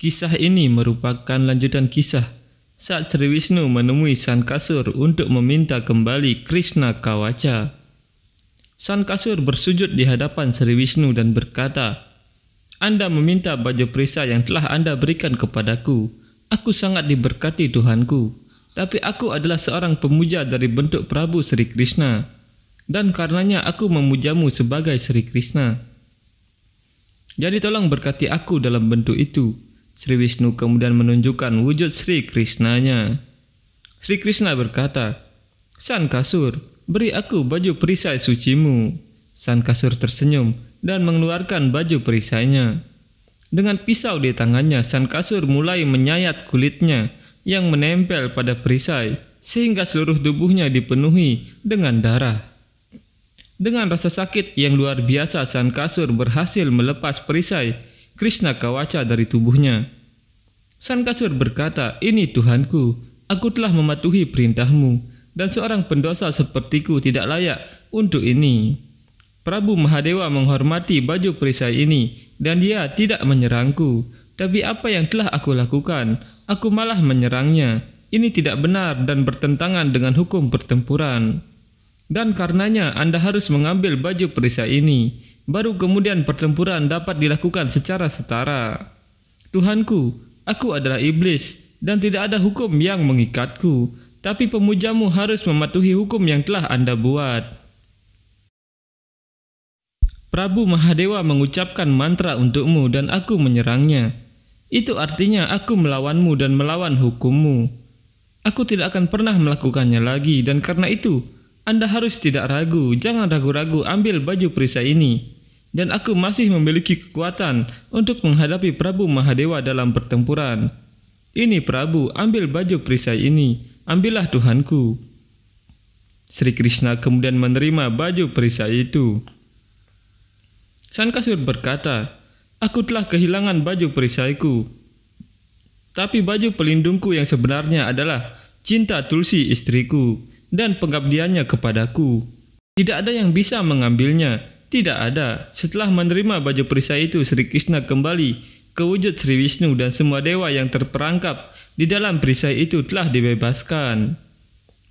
Kisah ini merupakan lanjutan kisah saat Sri Wisnu menemui San Kasur untuk meminta kembali Krishna Kawaca. San Kasur bersujud di hadapan Sri Wisnu dan berkata, Anda meminta baju perisa yang telah Anda berikan kepadaku. Aku sangat diberkati Tuhanku, tapi aku adalah seorang pemuja dari bentuk Prabu Sri Krishna, dan karenanya aku memujamu sebagai Sri Krishna. Jadi tolong berkati aku dalam bentuk itu, Sri Wisnu kemudian menunjukkan wujud Sri Krishnanya. Sri Krishna berkata, San Kasur, beri aku baju perisai sucimu. San Kasur tersenyum dan mengeluarkan baju perisainya. Dengan pisau di tangannya, San Kasur mulai menyayat kulitnya yang menempel pada perisai sehingga seluruh tubuhnya dipenuhi dengan darah. Dengan rasa sakit yang luar biasa, San Kasur berhasil melepas perisai Krishna Kawaca dari tubuhnya. Sang kasur berkata, Ini Tuhanku, aku telah mematuhi perintahmu, dan seorang pendosa sepertiku tidak layak untuk ini. Prabu Mahadewa menghormati baju perisai ini, dan dia tidak menyerangku. Tapi apa yang telah aku lakukan? Aku malah menyerangnya. Ini tidak benar dan bertentangan dengan hukum pertempuran. Dan karenanya Anda harus mengambil baju perisai ini. Baru kemudian pertempuran dapat dilakukan secara setara. Tuhanku, Aku adalah iblis dan tidak ada hukum yang mengikatku, tapi pemujamu harus mematuhi hukum yang telah Anda buat. Prabu Mahadewa mengucapkan mantra untukmu dan aku menyerangnya. Itu artinya aku melawanmu dan melawan hukummu. Aku tidak akan pernah melakukannya lagi dan karena itu, Anda harus tidak ragu, jangan ragu-ragu ambil baju perisai ini dan aku masih memiliki kekuatan untuk menghadapi Prabu Mahadewa dalam pertempuran. Ini Prabu, ambil baju perisai ini, ambillah Tuhanku. Sri Krishna kemudian menerima baju perisai itu. Sankasur berkata, Aku telah kehilangan baju perisaiku. Tapi baju pelindungku yang sebenarnya adalah cinta Tulsi istriku dan pengabdiannya kepadaku. Tidak ada yang bisa mengambilnya, tidak ada. Setelah menerima baju perisai itu, Sri Krishna kembali ke wujud Sri Wisnu dan semua dewa yang terperangkap di dalam perisai itu telah dibebaskan.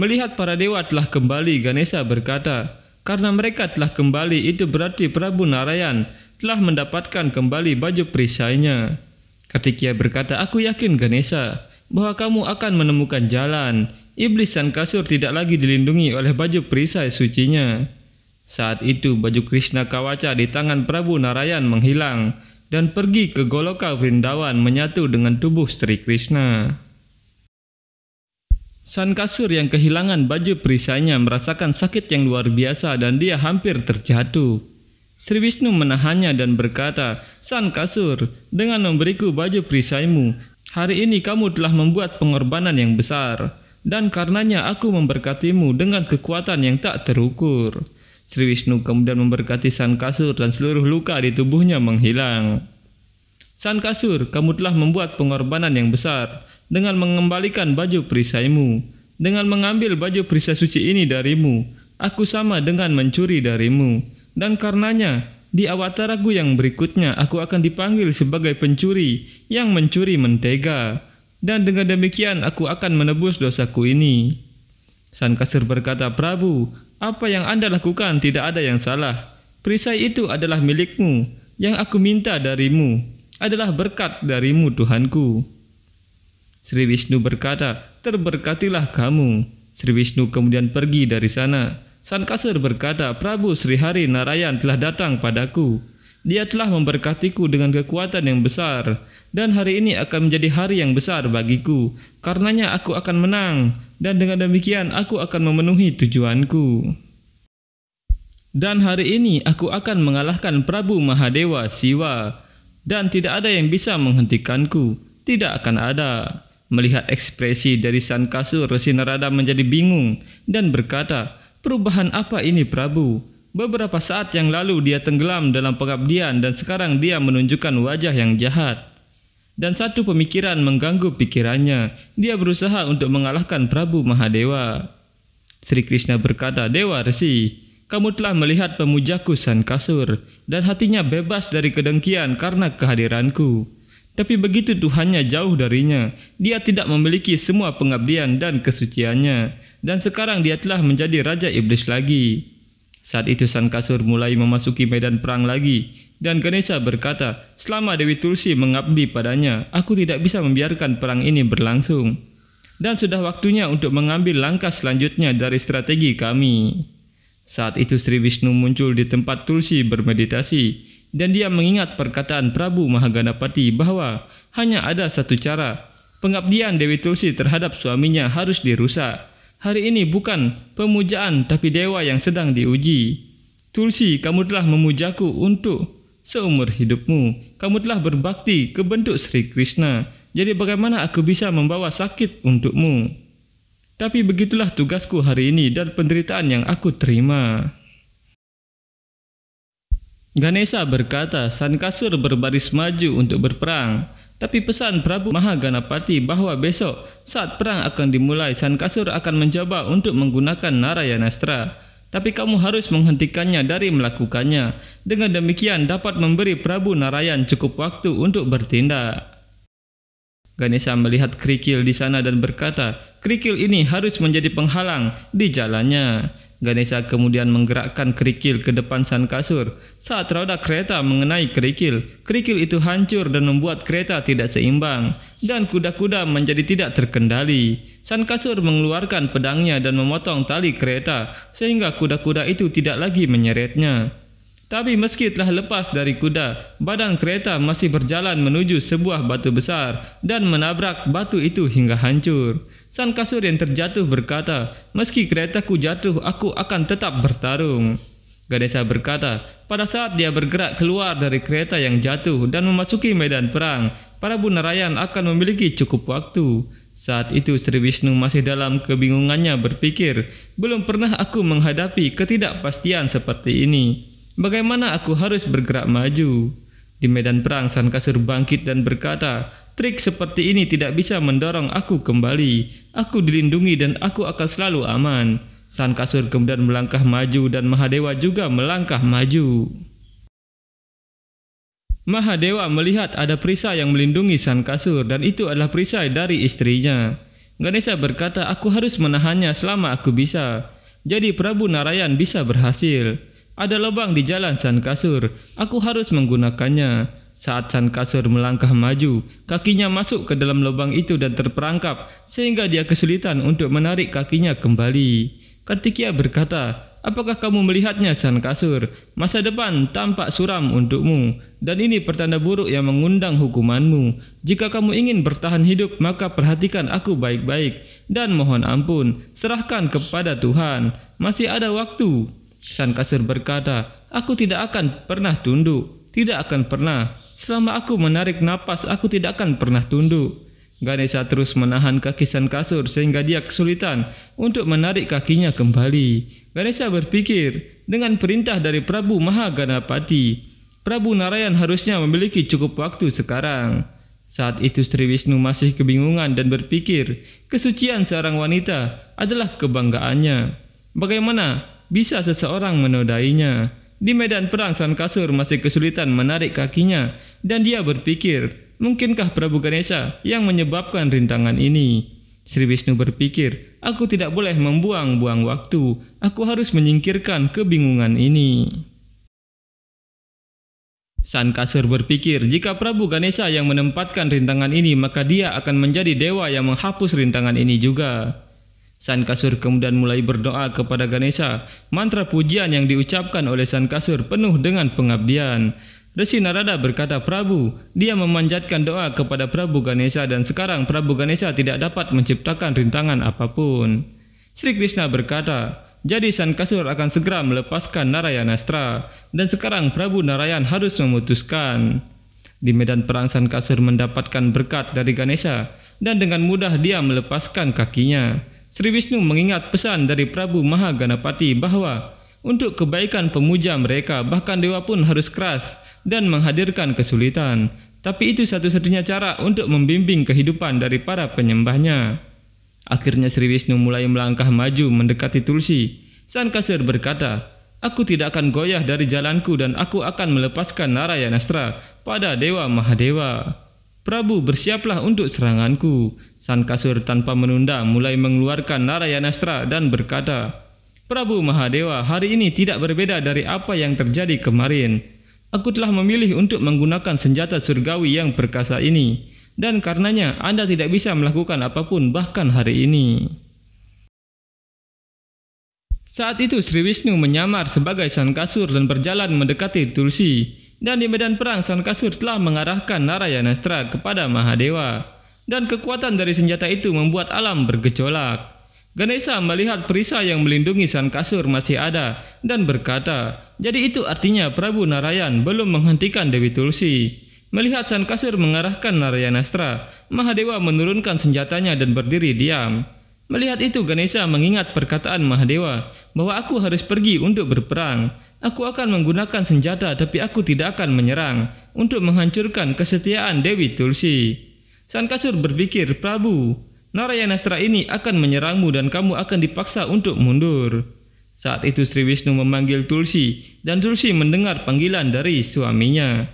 Melihat para dewa telah kembali, Ganesha berkata, karena mereka telah kembali itu berarti Prabu Narayan telah mendapatkan kembali baju perisainya. Ketika berkata, aku yakin Ganesha bahwa kamu akan menemukan jalan. Iblis dan kasur tidak lagi dilindungi oleh baju perisai sucinya. Saat itu baju Krishna Kawaca di tangan Prabu Narayan menghilang dan pergi ke Goloka Vrindavan menyatu dengan tubuh Sri Krishna. San Kasur yang kehilangan baju perisainya merasakan sakit yang luar biasa dan dia hampir terjatuh. Sri Wisnu menahannya dan berkata, San Kasur, dengan memberiku baju perisaimu, hari ini kamu telah membuat pengorbanan yang besar, dan karenanya aku memberkatimu dengan kekuatan yang tak terukur. Sri Wisnu kemudian memberkati San Kasur dan seluruh luka di tubuhnya menghilang. San Kasur, kamu telah membuat pengorbanan yang besar dengan mengembalikan baju perisaimu. Dengan mengambil baju perisai suci ini darimu, aku sama dengan mencuri darimu. Dan karenanya, di awataraku yang berikutnya aku akan dipanggil sebagai pencuri yang mencuri mentega. Dan dengan demikian aku akan menebus dosaku ini. San Kasur berkata, Prabu, apa yang Anda lakukan tidak ada yang salah. Perisai itu adalah milikmu, yang aku minta darimu adalah berkat darimu Tuhanku. Sri Wisnu berkata, terberkatilah kamu. Sri Wisnu kemudian pergi dari sana. Sankasar berkata, Prabu Sri Hari Narayan telah datang padaku. Dia telah memberkatiku dengan kekuatan yang besar, dan hari ini akan menjadi hari yang besar bagiku. Karenanya aku akan menang, dan dengan demikian aku akan memenuhi tujuanku. Dan hari ini aku akan mengalahkan Prabu Mahadewa Siwa, dan tidak ada yang bisa menghentikanku, tidak akan ada. Melihat ekspresi dari San Kasur, Narada menjadi bingung dan berkata, Perubahan apa ini Prabu? Beberapa saat yang lalu dia tenggelam dalam pengabdian dan sekarang dia menunjukkan wajah yang jahat. Dan satu pemikiran mengganggu pikirannya. Dia berusaha untuk mengalahkan Prabu Mahadewa. Sri Krishna berkata, Dewa Resi, kamu telah melihat pemujaku San Kasur dan hatinya bebas dari kedengkian karena kehadiranku. Tapi begitu Tuhannya jauh darinya, dia tidak memiliki semua pengabdian dan kesuciannya, dan sekarang dia telah menjadi Raja Iblis lagi. Saat itu Sang Kasur mulai memasuki medan perang lagi, dan Ganesha berkata, selama Dewi Tulsi mengabdi padanya, aku tidak bisa membiarkan perang ini berlangsung. Dan sudah waktunya untuk mengambil langkah selanjutnya dari strategi kami. Saat itu Sri Vishnu muncul di tempat Tulsi bermeditasi, dan dia mengingat perkataan Prabu Mahaganapati bahwa hanya ada satu cara, pengabdian Dewi Tulsi terhadap suaminya harus dirusak Hari ini bukan pemujaan tapi dewa yang sedang diuji. Tulsi, kamu telah memujaku untuk seumur hidupmu. Kamu telah berbakti ke bentuk Sri Krishna. Jadi bagaimana aku bisa membawa sakit untukmu? Tapi begitulah tugasku hari ini dan penderitaan yang aku terima. Ganesha berkata, Sankasur berbaris maju untuk berperang. Tapi pesan Prabu Mahaganapati bahwa besok saat perang akan dimulai, Sankasur akan mencoba untuk menggunakan Narayanastra. Tapi kamu harus menghentikannya dari melakukannya. Dengan demikian dapat memberi Prabu Narayan cukup waktu untuk bertindak. Ganesha melihat Krikil di sana dan berkata, Krikil ini harus menjadi penghalang di jalannya. Ganesha kemudian menggerakkan kerikil ke depan san kasur. Saat roda kereta mengenai kerikil, kerikil itu hancur dan membuat kereta tidak seimbang, dan kuda-kuda menjadi tidak terkendali. San kasur mengeluarkan pedangnya dan memotong tali kereta, sehingga kuda-kuda itu tidak lagi menyeretnya. Tapi meski telah lepas dari kuda, badan kereta masih berjalan menuju sebuah batu besar dan menabrak batu itu hingga hancur. Sang kasur yang terjatuh berkata, Meski keretaku jatuh, aku akan tetap bertarung. Ganesha berkata, pada saat dia bergerak keluar dari kereta yang jatuh dan memasuki medan perang, para bunarayan akan memiliki cukup waktu. Saat itu Sri Wisnu masih dalam kebingungannya berpikir, belum pernah aku menghadapi ketidakpastian seperti ini. Bagaimana aku harus bergerak maju? Di medan perang, San Kasur bangkit dan berkata, Trik seperti ini tidak bisa mendorong aku kembali. Aku dilindungi dan aku akan selalu aman. San Kasur kemudian melangkah maju dan Mahadewa juga melangkah maju. Mahadewa melihat ada perisai yang melindungi San Kasur dan itu adalah perisai dari istrinya. Ganesha berkata, aku harus menahannya selama aku bisa. Jadi Prabu Narayan bisa berhasil. Ada lubang di jalan San Kasur. Aku harus menggunakannya. Saat San Kasur melangkah maju, kakinya masuk ke dalam lubang itu dan terperangkap, sehingga dia kesulitan untuk menarik kakinya kembali. Kartikia berkata, Apakah kamu melihatnya, San Kasur? Masa depan tampak suram untukmu, dan ini pertanda buruk yang mengundang hukumanmu. Jika kamu ingin bertahan hidup, maka perhatikan aku baik-baik, dan mohon ampun, serahkan kepada Tuhan. Masih ada waktu. San Kasur berkata, Aku tidak akan pernah tunduk, tidak akan pernah Selama aku menarik napas, aku tidak akan pernah tunduk. Ganesha terus menahan kaki kakisan kasur sehingga dia kesulitan untuk menarik kakinya kembali. Ganesha berpikir, dengan perintah dari Prabu Mahaganapati, Prabu Narayan harusnya memiliki cukup waktu sekarang. Saat itu Sri Wisnu masih kebingungan dan berpikir, kesucian seorang wanita adalah kebanggaannya. Bagaimana bisa seseorang menodainya? Di medan perang San Kasur masih kesulitan menarik kakinya dan dia berpikir, mungkinkah Prabu Ganesha yang menyebabkan rintangan ini? Sri Wisnu berpikir, aku tidak boleh membuang-buang waktu, aku harus menyingkirkan kebingungan ini. San Kasur berpikir jika Prabu Ganesha yang menempatkan rintangan ini maka dia akan menjadi dewa yang menghapus rintangan ini juga. San Kasur kemudian mulai berdoa kepada Ganesha. Mantra pujian yang diucapkan oleh San Kasur penuh dengan pengabdian. Resi Narada berkata Prabu, dia memanjatkan doa kepada Prabu Ganesha dan sekarang Prabu Ganesha tidak dapat menciptakan rintangan apapun. Sri Krishna berkata, jadi San Kasur akan segera melepaskan Narayanastra dan sekarang Prabu Narayan harus memutuskan. Di medan perang San Kasur mendapatkan berkat dari Ganesha dan dengan mudah dia melepaskan kakinya. Sri Wisnu mengingat pesan dari Prabu Mahaganapati bahwa untuk kebaikan pemuja mereka bahkan dewa pun harus keras dan menghadirkan kesulitan. Tapi itu satu-satunya cara untuk membimbing kehidupan dari para penyembahnya. Akhirnya Sri Wisnu mulai melangkah maju mendekati Tulsi. Kasir berkata, Aku tidak akan goyah dari jalanku dan aku akan melepaskan Narayanastra pada Dewa Mahadewa. Prabu bersiaplah untuk seranganku. San Kasur tanpa menunda mulai mengeluarkan Narayanastra dan berkata, Prabu Mahadewa, hari ini tidak berbeda dari apa yang terjadi kemarin. Aku telah memilih untuk menggunakan senjata surgawi yang perkasa ini, dan karenanya Anda tidak bisa melakukan apapun bahkan hari ini. Saat itu Sri Wisnu menyamar sebagai San Kasur dan berjalan mendekati Tulsi, dan di medan perang San Kasur telah mengarahkan Narayanastra kepada Mahadewa dan kekuatan dari senjata itu membuat alam bergejolak. Ganesha melihat perisai yang melindungi san kasur masih ada dan berkata, jadi itu artinya Prabu Narayan belum menghentikan Dewi Tulsi. Melihat san kasur mengarahkan Narayanastra, Mahadewa menurunkan senjatanya dan berdiri diam. Melihat itu Ganesha mengingat perkataan Mahadewa bahwa aku harus pergi untuk berperang. Aku akan menggunakan senjata tapi aku tidak akan menyerang untuk menghancurkan kesetiaan Dewi Tulsi. Sang kasur berpikir, Prabu, Narayanastra ini akan menyerangmu dan kamu akan dipaksa untuk mundur. Saat itu Sri Wisnu memanggil Tulsi dan Tulsi mendengar panggilan dari suaminya.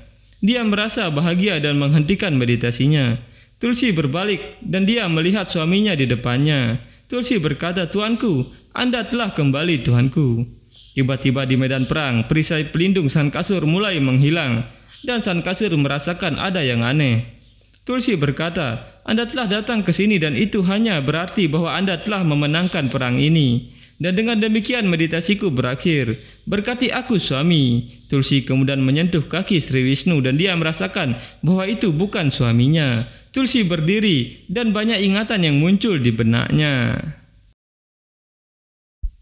Dia merasa bahagia dan menghentikan meditasinya. Tulsi berbalik dan dia melihat suaminya di depannya. Tulsi berkata, Tuanku, Anda telah kembali Tuanku. Tiba-tiba di medan perang, perisai pelindung San Kasur mulai menghilang dan San Kasur merasakan ada yang aneh. Tulsi berkata, Anda telah datang ke sini dan itu hanya berarti bahwa Anda telah memenangkan perang ini. Dan dengan demikian meditasiku berakhir. Berkati aku suami. Tulsi kemudian menyentuh kaki Sri Wisnu dan dia merasakan bahwa itu bukan suaminya. Tulsi berdiri dan banyak ingatan yang muncul di benaknya.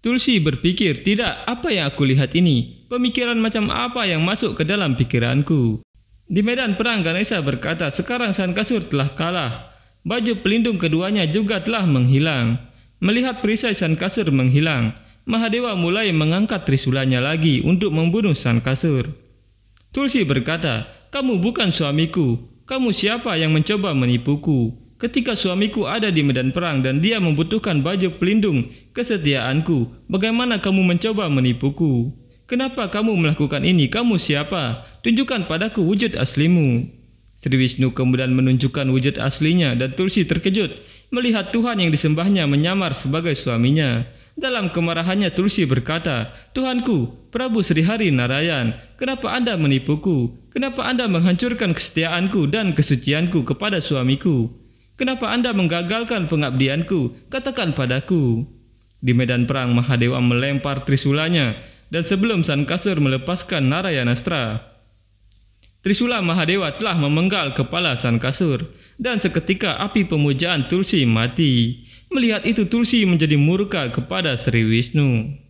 Tulsi berpikir, tidak apa yang aku lihat ini. Pemikiran macam apa yang masuk ke dalam pikiranku? Di medan perang Ganesha berkata, sekarang San Kasur telah kalah. Baju pelindung keduanya juga telah menghilang. Melihat perisai San Kasur menghilang, Mahadewa mulai mengangkat trisulanya lagi untuk membunuh San Kasur. Tulsi berkata, kamu bukan suamiku. Kamu siapa yang mencoba menipuku? Ketika suamiku ada di medan perang dan dia membutuhkan baju pelindung kesetiaanku, bagaimana kamu mencoba menipuku?' Kenapa kamu melakukan ini? Kamu siapa? Tunjukkan padaku wujud aslimu. Sri Wisnu kemudian menunjukkan wujud aslinya dan Tulsi terkejut melihat Tuhan yang disembahnya menyamar sebagai suaminya. Dalam kemarahannya Tulsi berkata, Tuhanku, Prabu Srihari Narayan, kenapa Anda menipuku? Kenapa Anda menghancurkan kesetiaanku dan kesucianku kepada suamiku? Kenapa Anda menggagalkan pengabdianku? Katakan padaku. Di medan perang Mahadewa melempar trisulanya dan sebelum Sankasur melepaskan Narayanastra. Trisula Mahadewa telah memenggal kepala Sankasur dan seketika api pemujaan Tulsi mati. Melihat itu Tulsi menjadi murka kepada Sri Wisnu.